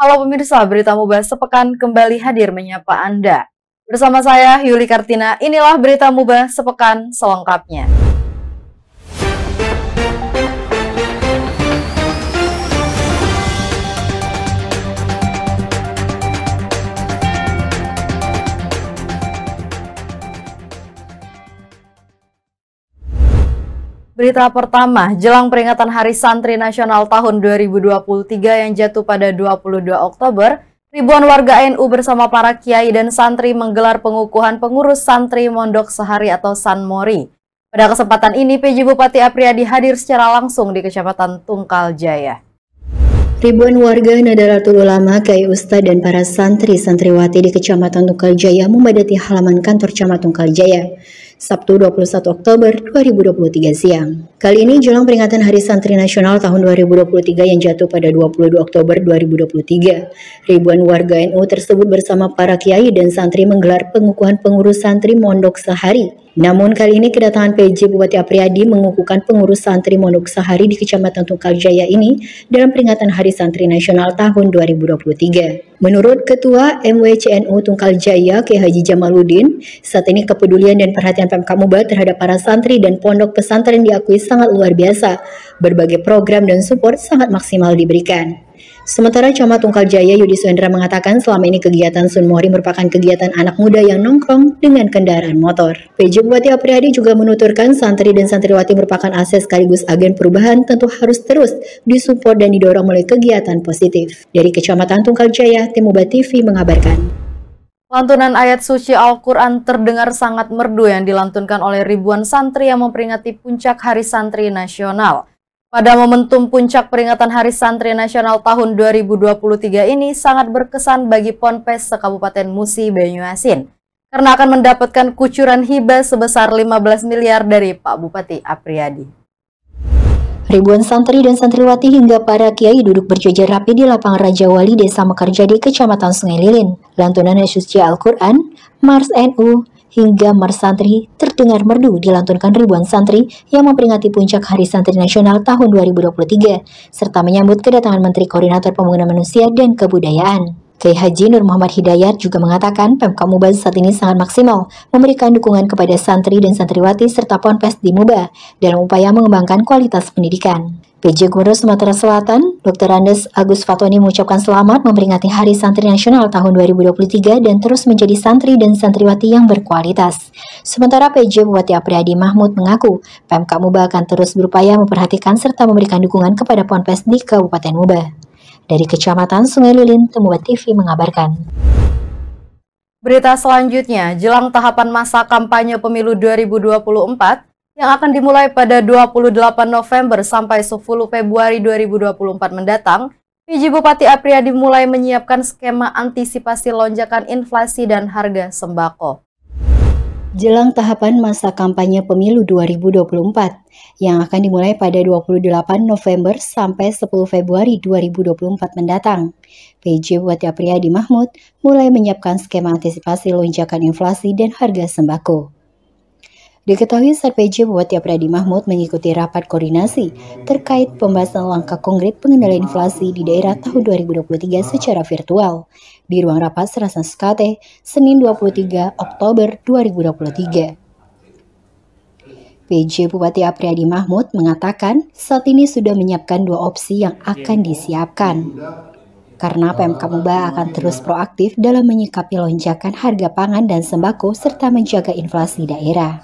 Halo pemirsa, berita Mubah sepekan kembali hadir menyapa Anda. Bersama saya Yuli Kartina, inilah berita Mubah sepekan selengkapnya. Berita pertama, jelang peringatan Hari Santri Nasional tahun 2023 yang jatuh pada 22 Oktober, ribuan warga NU bersama para kiai dan santri menggelar pengukuhan pengurus santri Mondok Sehari atau San Mori. Pada kesempatan ini, PJ Bupati Apriyadi hadir secara langsung di Kecamatan Tungkal Jaya. Ribuan warga Nadaratul Ulama, Kiai Ustadz dan para santri-santriwati di Kecamatan Tungkal Jaya memadati halaman kantor Camat Tungkal Jaya. Sabtu 21 Oktober 2023 siang. Kali ini jelang peringatan Hari Santri Nasional tahun 2023 yang jatuh pada 22 Oktober 2023, ribuan warga NU tersebut bersama para kiai dan santri menggelar pengukuhan pengurus santri Mondok Sehari namun kali ini kedatangan PJ Bupati Apriyadi mengukuhkan pengurus santri Monok Sahari di Kecamatan Tungkal Jaya ini dalam peringatan Hari Santri Nasional tahun 2023. Menurut Ketua MWCNU Tungkal Jaya K. Haji Jamaluddin, saat ini kepedulian dan perhatian Pemkab Muba terhadap para santri dan pondok pesantren diakui sangat luar biasa. Berbagai program dan support sangat maksimal diberikan. Sementara Camat Tungkal Jaya Yudi Suendra mengatakan selama ini kegiatan Sun Mori merupakan kegiatan anak muda yang nongkrong dengan kendaraan motor. PJ Bupati Apriyadi juga menuturkan santri dan santriwati merupakan aset sekaligus agen perubahan tentu harus terus disupport dan didorong oleh kegiatan positif. Dari Kecamatan Tungkal Jaya, Timuba TV mengabarkan. Lantunan ayat suci Al-Quran terdengar sangat merdu yang dilantunkan oleh ribuan santri yang memperingati puncak Hari Santri Nasional. Pada momentum puncak peringatan Hari Santri Nasional tahun 2023 ini sangat berkesan bagi Ponpes Kabupaten Musi Banyuasin karena akan mendapatkan kucuran hibah sebesar 15 miliar dari Pak Bupati Apriyadi. Ribuan santri dan santriwati hingga para kiai duduk berjejer rapi di lapangan Raja Wali Desa Mekarjadi, Kecamatan Sungai Lilin. Lantunan Yesus Al-Quran, Mars NU, hingga Mars Santri terdengar merdu dilantunkan ribuan santri yang memperingati puncak Hari Santri Nasional tahun 2023, serta menyambut kedatangan Menteri Koordinator Pembangunan Manusia dan Kebudayaan. Kiai Haji Nur Muhammad Hidayat juga mengatakan Pemkab Muba saat ini sangat maksimal memberikan dukungan kepada santri dan santriwati serta ponpes di Muba dalam upaya mengembangkan kualitas pendidikan. PJ Gubernur Sumatera Selatan, Dr. Andes Agus Fatoni mengucapkan selamat memperingati Hari Santri Nasional tahun 2023 dan terus menjadi santri dan santriwati yang berkualitas. Sementara PJ Bupati Apriyadi Mahmud mengaku, Pemka Muba akan terus berupaya memperhatikan serta memberikan dukungan kepada Ponpes di Kabupaten Muba. Dari Kecamatan Sungai Lulin, Temuba TV mengabarkan. Berita selanjutnya, jelang tahapan masa kampanye pemilu 2024, yang akan dimulai pada 28 November sampai 10 Februari 2024 mendatang, Pj Bupati Apriyadi mulai menyiapkan skema antisipasi lonjakan inflasi dan harga sembako. Jelang tahapan masa kampanye pemilu 2024 yang akan dimulai pada 28 November sampai 10 Februari 2024 mendatang, PJ Bupati Apriyadi Mahmud mulai menyiapkan skema antisipasi lonjakan inflasi dan harga sembako. Diketahui PJ Bupati Apriyadi Mahmud mengikuti rapat koordinasi terkait pembahasan langkah konkret pengendalian inflasi di daerah tahun 2023 secara virtual di ruang rapat Serasan Skate, Senin 23 Oktober 2023. PJ Bupati Apriyadi Mahmud mengatakan saat ini sudah menyiapkan dua opsi yang akan disiapkan. Karena PMK Muba akan terus proaktif dalam menyikapi lonjakan harga pangan dan sembako serta menjaga inflasi daerah.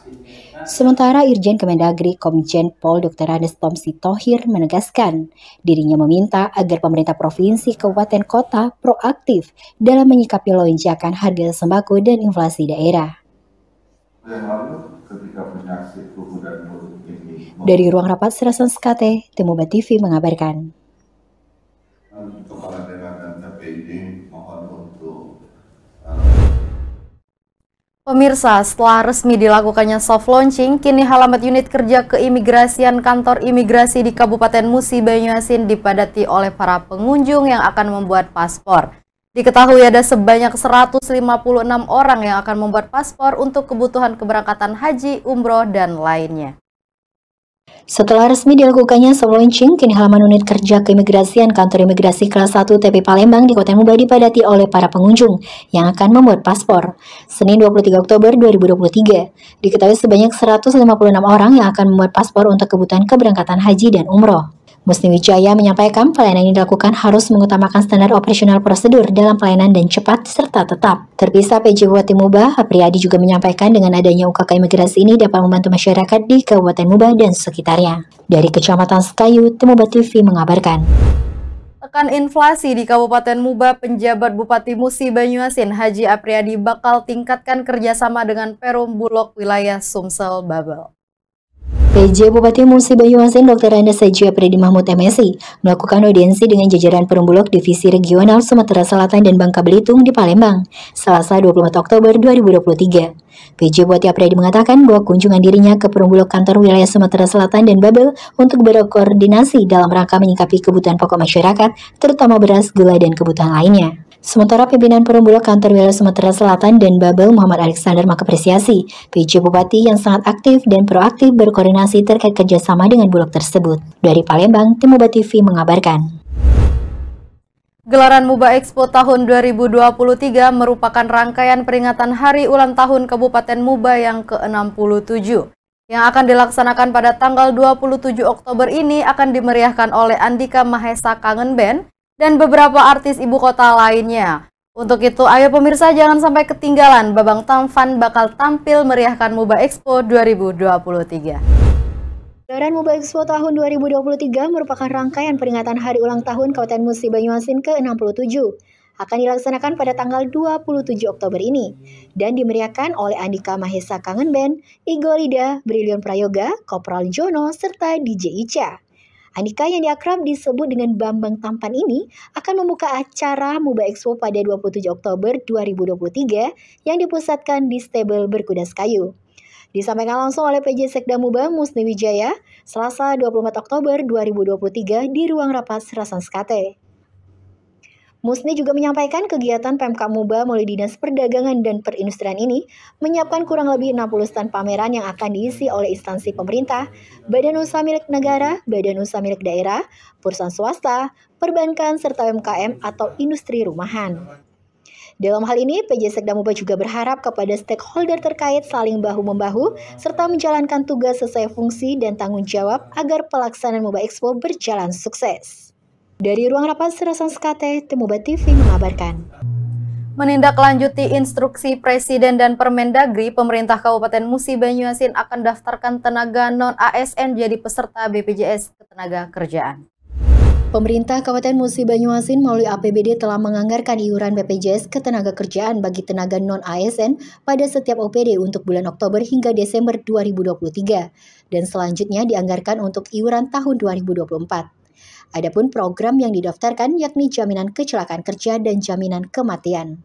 Sementara Irjen Kemendagri Komjen Pol Dr. Andes Tom Tohir menegaskan, dirinya meminta agar pemerintah provinsi, kabupaten, kota proaktif dalam menyikapi lonjakan harga sembako dan inflasi daerah. Dari ruang rapat Serasan Skate, Temuba TV mengabarkan. Pemirsa, setelah resmi dilakukannya soft launching, kini halamat unit kerja keimigrasian kantor imigrasi di Kabupaten Musi Banyuasin dipadati oleh para pengunjung yang akan membuat paspor. Diketahui ada sebanyak 156 orang yang akan membuat paspor untuk kebutuhan keberangkatan haji, umroh, dan lainnya. Setelah resmi dilakukannya soft launching, kini halaman unit kerja keimigrasian kantor imigrasi kelas 1 TP Palembang di Kota Muba dipadati oleh para pengunjung yang akan membuat paspor. Senin 23 Oktober 2023, diketahui sebanyak 156 orang yang akan membuat paspor untuk kebutuhan keberangkatan haji dan umroh. Musni Wijaya menyampaikan pelayanan yang dilakukan harus mengutamakan standar operasional prosedur dalam pelayanan dan cepat serta tetap. Terpisah PJ Bupati Muba, Apriyadi juga menyampaikan dengan adanya UKK imigrasi ini dapat membantu masyarakat di Kabupaten Muba dan sekitarnya. Dari Kecamatan Sekayu, Timuba TV mengabarkan. Tekan inflasi di Kabupaten Muba, penjabat Bupati Musi Banyuasin Haji Apriyadi bakal tingkatkan kerjasama dengan Perum Bulog Wilayah Sumsel Babel. PJ Bupati Musi Banyuasin Dr. Anda Seji Mahmud MSI melakukan audiensi dengan jajaran Perumbulok Divisi Regional Sumatera Selatan dan Bangka Belitung di Palembang, Selasa 24 Oktober 2023. PJ Bupati Apridi mengatakan bahwa kunjungan dirinya ke Perumbulok Kantor Wilayah Sumatera Selatan dan Babel untuk berkoordinasi dalam rangka menyikapi kebutuhan pokok masyarakat, terutama beras, gula, dan kebutuhan lainnya. Sementara pimpinan Perumbulok Kantor Wilayah Sumatera Selatan dan Babel Muhammad Alexander mengapresiasi PJ Bupati yang sangat aktif dan proaktif berkoordinasi terkait kerjasama dengan bulog tersebut. Dari Palembang, Tim Muba TV mengabarkan. Gelaran Muba Expo tahun 2023 merupakan rangkaian peringatan Hari Ulang Tahun Kabupaten Muba yang ke-67. Yang akan dilaksanakan pada tanggal 27 Oktober ini akan dimeriahkan oleh Andika Mahesa Kangen Band dan beberapa artis ibu kota lainnya. Untuk itu, ayo pemirsa jangan sampai ketinggalan, Babang Tamfan bakal tampil meriahkan Muba Expo 2023. Gelaran Muba Expo tahun 2023 merupakan rangkaian peringatan hari ulang tahun Kabupaten Musi Banyuasin ke-67. Akan dilaksanakan pada tanggal 27 Oktober ini dan dimeriahkan oleh Andika Mahesa Kangen Band, Igorida, Brilion Prayoga, Kopral Jono, serta DJ Ica. Anika yang diakrab disebut dengan Bambang Tampan ini akan membuka acara Muba Expo pada 27 Oktober 2023 yang dipusatkan di stable berkuda Kayu. Disampaikan langsung oleh PJ Sekda Muba Musni Wijaya, Selasa 24 Oktober 2023 di Ruang Rapat Serasan Skate. Musni juga menyampaikan kegiatan PMK Muba melalui Dinas Perdagangan dan Perindustrian ini menyiapkan kurang lebih 60 stand pameran yang akan diisi oleh instansi pemerintah, badan usaha milik negara, badan usaha milik daerah, perusahaan swasta, perbankan, serta UMKM atau industri rumahan. Dalam hal ini, PJ Sekda Muba juga berharap kepada stakeholder terkait saling bahu-membahu serta menjalankan tugas sesuai fungsi dan tanggung jawab agar pelaksanaan Muba Expo berjalan sukses. Dari ruang rapat Serasan Skate, Temubat TV mengabarkan. Menindaklanjuti instruksi Presiden dan Permendagri, pemerintah Kabupaten Musi Banyuasin akan daftarkan tenaga non-ASN jadi peserta BPJS Ketenaga Kerjaan. Pemerintah Kabupaten Musi Banyuasin melalui APBD telah menganggarkan iuran BPJS Ketenaga Kerjaan bagi tenaga non-ASN pada setiap OPD untuk bulan Oktober hingga Desember 2023 dan selanjutnya dianggarkan untuk iuran tahun 2024. Adapun program yang didaftarkan yakni jaminan kecelakaan kerja dan jaminan kematian.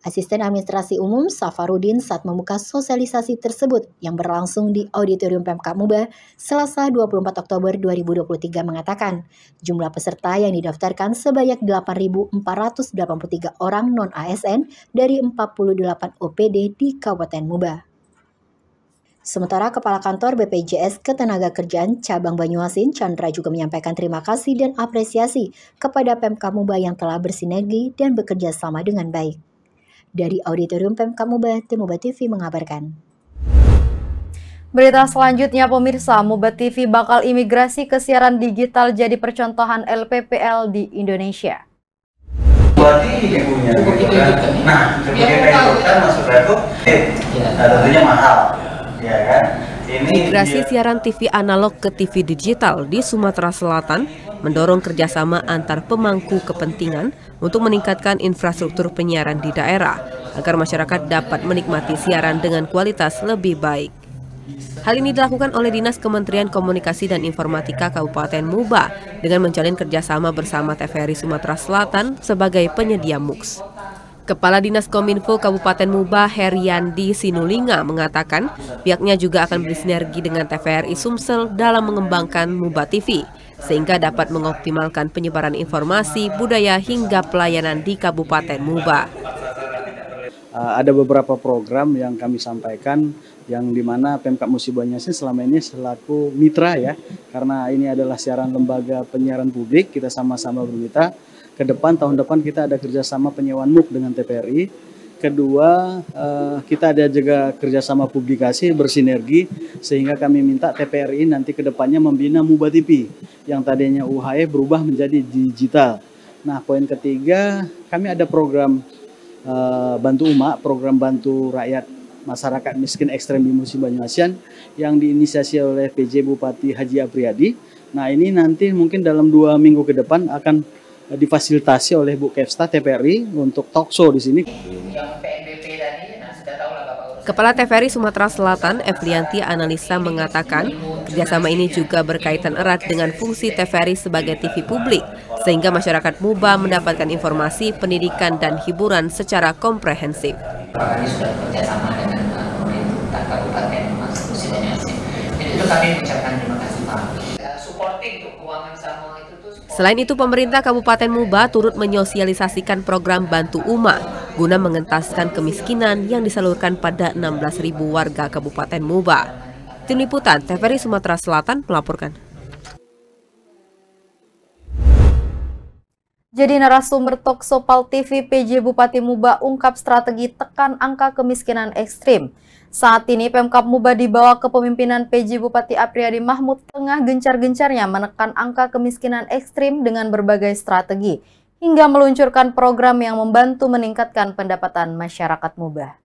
Asisten Administrasi Umum Safarudin saat membuka sosialisasi tersebut yang berlangsung di Auditorium Pemkab Muba Selasa 24 Oktober 2023 mengatakan, jumlah peserta yang didaftarkan sebanyak 8.483 orang non-ASN dari 48 OPD di Kabupaten Muba. Sementara Kepala Kantor BPJS Ketenagakerjaan Cabang Banyuasin Chandra juga menyampaikan terima kasih dan apresiasi kepada Pemkab Muba yang telah bersinergi dan bekerja sama dengan baik. Dari Auditorium Pemkab Muba, Tim TV mengabarkan. Berita selanjutnya pemirsa, Muba TV bakal imigrasi ke siaran digital jadi percontohan LPPL di Indonesia. Nah, iya, eh, iya. tentunya mahal. Migrasi ya kan? siaran TV analog ke TV digital di Sumatera Selatan mendorong kerjasama antar pemangku kepentingan untuk meningkatkan infrastruktur penyiaran di daerah agar masyarakat dapat menikmati siaran dengan kualitas lebih baik. Hal ini dilakukan oleh Dinas Kementerian Komunikasi dan Informatika Kabupaten Muba dengan menjalin kerjasama bersama TVRI Sumatera Selatan sebagai penyedia MUX. Kepala Dinas Kominfo Kabupaten Muba Heriandi Sinulinga mengatakan pihaknya juga akan bersinergi dengan TVRI Sumsel dalam mengembangkan Muba TV sehingga dapat mengoptimalkan penyebaran informasi, budaya hingga pelayanan di Kabupaten Muba. Eh, ada beberapa program yang kami sampaikan yang dimana Pemkap Musibanya sih selama ini selaku mitra ya karena ini adalah siaran lembaga penyiaran publik kita sama-sama bermitra ke depan tahun depan kita ada kerjasama penyewaan MUK dengan TPRI. Kedua, eh, kita ada juga kerjasama publikasi bersinergi sehingga kami minta TPRI nanti ke depannya membina Mubatipi yang tadinya UHE berubah menjadi digital. Nah, poin ketiga, kami ada program eh, bantu umat, program bantu rakyat masyarakat miskin ekstrem di musim Banyu Asian yang diinisiasi oleh PJ Bupati Haji Apriyadi. Nah ini nanti mungkin dalam dua minggu ke depan akan Eh, difasilitasi oleh Bu Kevsta TPRI untuk talkshow di sini. Kepala TVRI Sumatera Selatan, Evlianti Analisa mengatakan, kerjasama ini juga berkaitan erat dengan fungsi TVRI sebagai TV publik, sehingga masyarakat muba mendapatkan informasi, pendidikan, dan hiburan secara komprehensif. sudah dengan pemerintah kami Selain itu, pemerintah Kabupaten Muba turut menyosialisasikan program Bantu Uma guna mengentaskan kemiskinan yang disalurkan pada 16.000 warga Kabupaten Muba. Tim Liputan TVRI Sumatera Selatan melaporkan. Jadi narasumber Tokso Pal TV PJ Bupati Muba ungkap strategi tekan angka kemiskinan ekstrim. Saat ini Pemkap Muba dibawa ke pemimpinan PJ Bupati Apriyadi Mahmud tengah gencar-gencarnya menekan angka kemiskinan ekstrim dengan berbagai strategi, hingga meluncurkan program yang membantu meningkatkan pendapatan masyarakat Muba.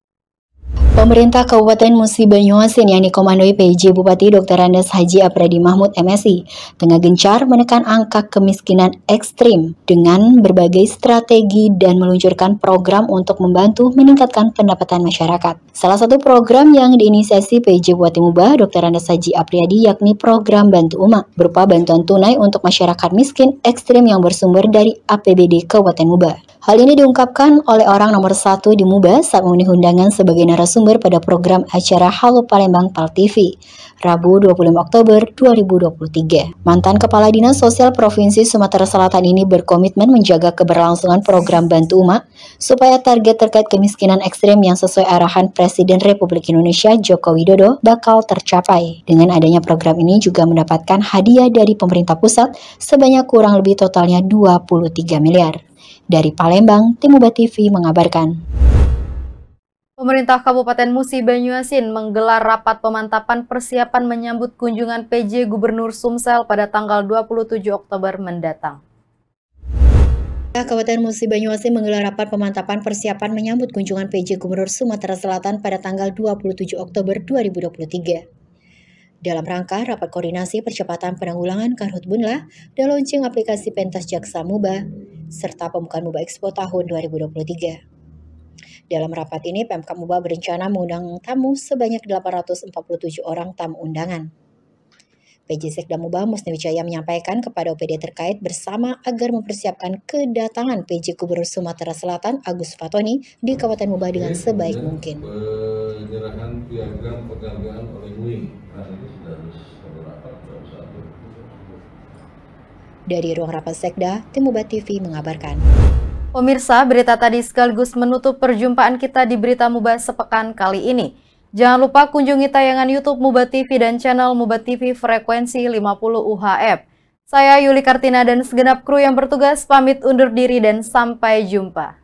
Pemerintah Kabupaten Musi Banyuasin yang dikomandoi PJ Bupati Dr. Andes Haji Apradi Mahmud MSI tengah gencar menekan angka kemiskinan ekstrim dengan berbagai strategi dan meluncurkan program untuk membantu meningkatkan pendapatan masyarakat. Salah satu program yang diinisiasi PJ Bupati Muba Dr. Andes Haji Apriyadi yakni program Bantu Umat berupa bantuan tunai untuk masyarakat miskin ekstrim yang bersumber dari APBD Kabupaten Muba. Hal ini diungkapkan oleh orang nomor satu di Muba saat memenuhi undangan sebagai narasumber narasumber pada program acara Halo Palembang Pal TV, Rabu 25 Oktober 2023. Mantan Kepala Dinas Sosial Provinsi Sumatera Selatan ini berkomitmen menjaga keberlangsungan program Bantu Umat supaya target terkait kemiskinan ekstrim yang sesuai arahan Presiden Republik Indonesia Joko Widodo bakal tercapai. Dengan adanya program ini juga mendapatkan hadiah dari pemerintah pusat sebanyak kurang lebih totalnya 23 miliar. Dari Palembang, Timuba TV mengabarkan. Pemerintah Kabupaten Musi Banyuasin menggelar rapat pemantapan persiapan menyambut kunjungan PJ Gubernur Sumsel pada tanggal 27 Oktober mendatang. Kabupaten Musi Banyuasin menggelar rapat pemantapan persiapan menyambut kunjungan PJ Gubernur Sumatera Selatan pada tanggal 27 Oktober 2023. Dalam rangka rapat koordinasi percepatan penanggulangan bunla dan launching aplikasi pentas jaksa MUBA serta pembukaan MUBA Expo tahun 2023. Dalam rapat ini, Pemkab Muba berencana mengundang tamu sebanyak 847 orang tamu undangan. PJ Sekda Mubah Musni Wijaya menyampaikan kepada OPD terkait bersama agar mempersiapkan kedatangan PJ Gubernur Sumatera Selatan Agus Fatoni di Kabupaten Mubah dengan sebaik mungkin. Penyerahan piagam penghargaan oleh MUI nah, dari ruang rapat Sekda, Tim TV mengabarkan. Pemirsa, berita tadi sekaligus menutup perjumpaan kita di Berita Muba sepekan kali ini. Jangan lupa kunjungi tayangan YouTube Muba TV dan channel Muba TV Frekuensi 50 UHF. Saya Yuli Kartina dan segenap kru yang bertugas pamit undur diri dan sampai jumpa.